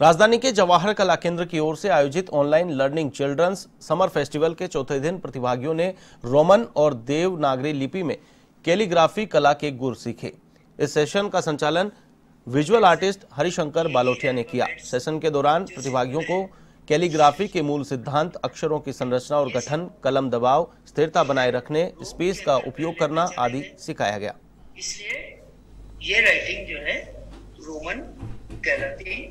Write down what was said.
राजधानी के जवाहर कला केंद्र की ओर से आयोजित online learning children's summer festival के चौथे दिन प्रतिभागियों ने रोमन और देवनागरी लिपि में कैलीग्राफी कला के गुर सीखे इस सेशन का संचालन विजुअल आर्टिस्ट हरिशंकर बालोटिया ने किया सेशन के दौरान प्रतिभागियों को कैलीग्राफी के मूल सिद्धांत अक्षरों की संरचना और गठन कलम दबाव स्थिरता बनाए रखने स्पेस का उपयोग करना आदि सिखाया गया इसलिए ये राइटिंग जो है रोमन गलती